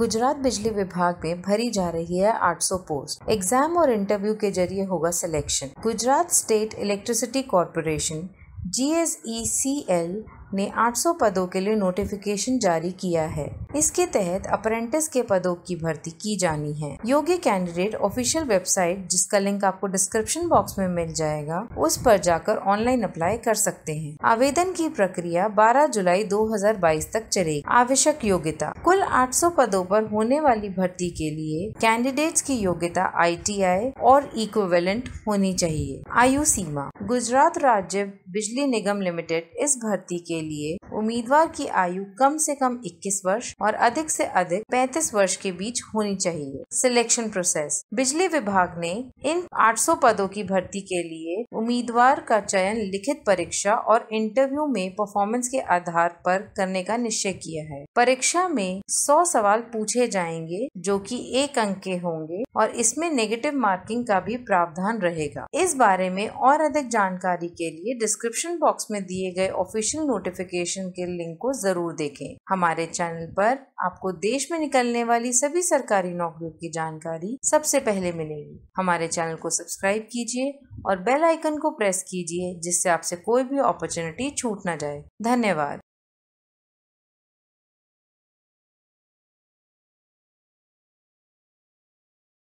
गुजरात बिजली विभाग में भरी जा रही है 800 पोस्ट एग्जाम और इंटरव्यू के जरिए होगा selection Gujarat state electricity corporation G S E e C L ने 800 पदों के लिए नोटिफिकेशन जारी किया है इसके तहत अप्रेंटिस के पदों की भर्ती की जानी है योग्य कैंडिडेट ऑफिशियल वेबसाइट जिसका लिंक आपको डिस्क्रिप्शन बॉक्स में मिल जाएगा उस पर जाकर ऑनलाइन अप्लाई कर सकते हैं आवेदन की प्रक्रिया 12 जुलाई 2022 तक चलेगी आवश्यक योग्यता कुल 800 पदों पर होने वाली भर्ती के लिए कैंडिडेट्स की योग्यता आई और इक्वेलेंट होनी चाहिए आयु सीमा गुजरात राज्य बिजली निगम लिमिटेड इस भर्ती के लिए उम्मीदवार की आयु कम से कम 21 वर्ष और अधिक से अधिक 35 वर्ष के बीच होनी चाहिए सिलेक्शन प्रोसेस बिजली विभाग ने इन 800 पदों की भर्ती के लिए उम्मीदवार का चयन लिखित परीक्षा और इंटरव्यू में परफॉर्मेंस के आधार पर करने का निश्चय किया है परीक्षा में 100 सवाल पूछे जाएंगे जो कि एक अंक के होंगे और इसमें नेगेटिव मार्किंग का भी प्रावधान रहेगा इस बारे में और अधिक जानकारी के लिए डिस्क्रिप्शन बॉक्स में दिए गए ऑफिशियल नोटिस नोटिफिकेशन के लिंक को जरूर देखें हमारे चैनल पर आपको देश में निकलने वाली सभी सरकारी नौकरियों की जानकारी सबसे पहले मिलेगी हमारे चैनल को सब्सक्राइब कीजिए और बेल आइकन को प्रेस कीजिए जिससे आपसे कोई भी अपॉर्चुनिटी छूट ना जाए धन्यवाद